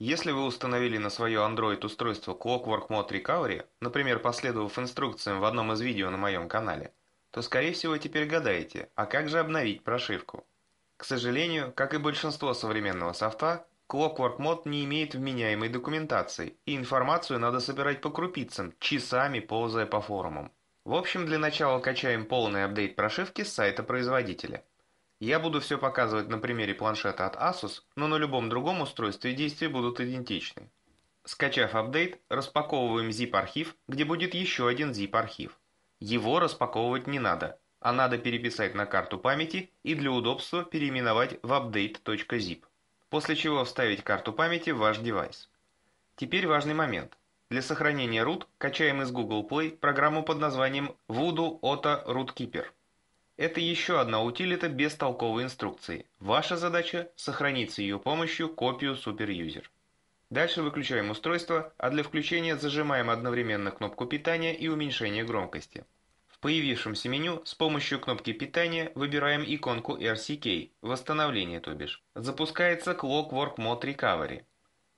Если вы установили на свое Android-устройство Clockwork Mode Recovery, например, последовав инструкциям в одном из видео на моем канале, то скорее всего теперь гадаете, а как же обновить прошивку? К сожалению, как и большинство современного софта, Clockwork Mode не имеет вменяемой документации, и информацию надо собирать по крупицам, часами ползая по форумам. В общем, для начала качаем полный апдейт прошивки с сайта производителя. Я буду все показывать на примере планшета от Asus, но на любом другом устройстве действия будут идентичны. Скачав апдейт, распаковываем zip-архив, где будет еще один zip-архив. Его распаковывать не надо, а надо переписать на карту памяти и для удобства переименовать в update.zip. После чего вставить карту памяти в ваш девайс. Теперь важный момент. Для сохранения root качаем из Google Play программу под названием Voodoo Auto Rootkeeper. Это еще одна утилита без толковой инструкции. Ваша задача – сохранить с ее помощью копию суперюзер. Дальше выключаем устройство, а для включения зажимаем одновременно кнопку питания и уменьшение громкости. В появившемся меню с помощью кнопки питания выбираем иконку RCK, восстановление то бишь. Запускается Clockwork Mode Recovery.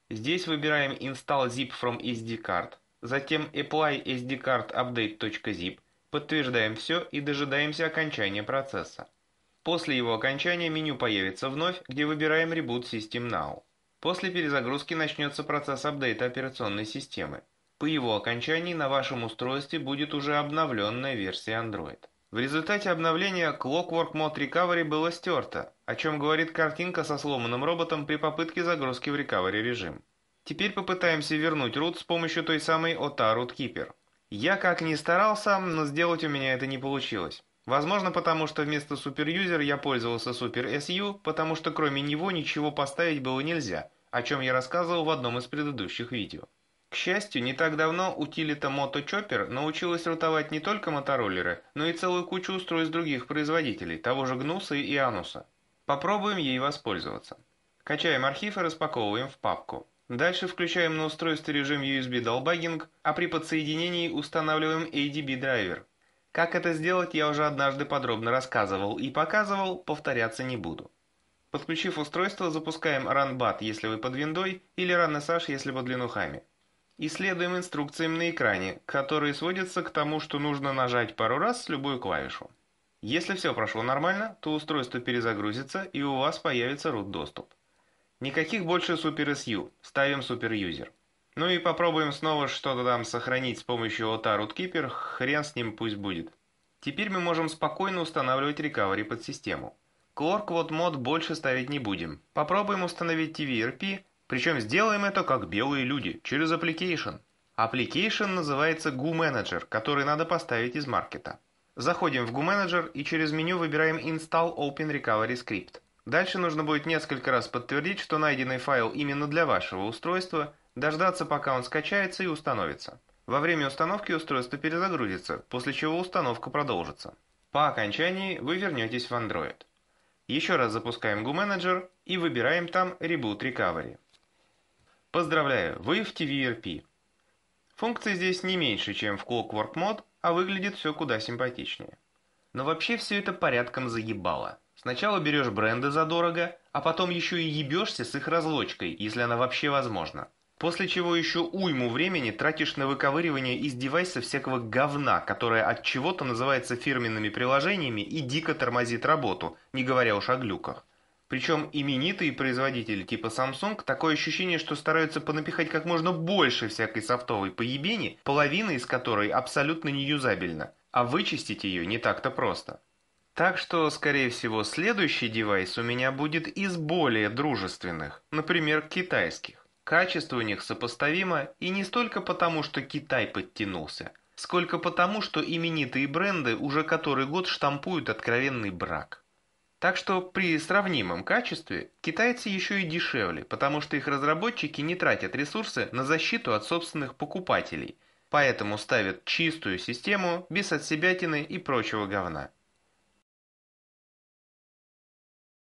Здесь выбираем Install zip from SD card, затем Apply SD card update.zip Подтверждаем все и дожидаемся окончания процесса. После его окончания меню появится вновь, где выбираем Reboot System Now. После перезагрузки начнется процесс апдейта операционной системы. По его окончании на вашем устройстве будет уже обновленная версия Android. В результате обновления Clockwork Mode Recovery было стерто, о чем говорит картинка со сломанным роботом при попытке загрузки в Recovery режим. Теперь попытаемся вернуть root с помощью той самой OTA Root Keeper. Я как ни старался, но сделать у меня это не получилось. Возможно, потому что вместо суперюзер я пользовался супер SU, потому что кроме него ничего поставить было нельзя, о чем я рассказывал в одном из предыдущих видео. К счастью, не так давно утилита Moto Chopper научилась рутовать не только мотороллеры, но и целую кучу устройств других производителей, того же Гнуса и Ануса. Попробуем ей воспользоваться. Качаем архив и распаковываем в папку. Дальше включаем на устройстве режим USB Debugging, а при подсоединении устанавливаем ADB драйвер. Как это сделать, я уже однажды подробно рассказывал и показывал, повторяться не буду. Подключив устройство, запускаем RunBat, если вы под виндой, или RunSH, если под линухами. И следуем инструкциям на экране, которые сводятся к тому, что нужно нажать пару раз любую клавишу. Если все прошло нормально, то устройство перезагрузится и у вас появится root-доступ. Никаких больше SuperSU, ставим SuperUser. Ну и попробуем снова что-то там сохранить с помощью OTA RootKeeper, хрен с ним пусть будет. Теперь мы можем спокойно устанавливать recovery под систему. вот мод больше ставить не будем. Попробуем установить TVRP, причем сделаем это как белые люди, через application. Application называется Manager, который надо поставить из маркета. Заходим в Manager и через меню выбираем Install Open Recovery Script. Дальше нужно будет несколько раз подтвердить, что найденный файл именно для вашего устройства, дождаться пока он скачается и установится. Во время установки устройство перезагрузится, после чего установка продолжится. По окончании вы вернетесь в Android. Еще раз запускаем Manager и выбираем там Reboot Recovery. Поздравляю, вы в TVRP. Функции здесь не меньше, чем в Clockwork Mode, а выглядит все куда симпатичнее. Но вообще все это порядком заебало. Сначала берешь бренды задорого, а потом еще и ебешься с их разлочкой, если она вообще возможна. После чего еще уйму времени тратишь на выковыривание из девайса всякого говна, которое от чего-то называется фирменными приложениями и дико тормозит работу, не говоря уж о глюках. Причем именитые производители типа Samsung такое ощущение, что стараются понапихать как можно больше всякой софтовой поебени, половина из которой абсолютно неюзабельна, а вычистить ее не так-то просто. Так что, скорее всего, следующий девайс у меня будет из более дружественных, например, китайских. Качество у них сопоставимо и не столько потому, что Китай подтянулся, сколько потому, что именитые бренды уже который год штампуют откровенный брак. Так что при сравнимом качестве китайцы еще и дешевле, потому что их разработчики не тратят ресурсы на защиту от собственных покупателей, поэтому ставят чистую систему без отсебятины и прочего говна.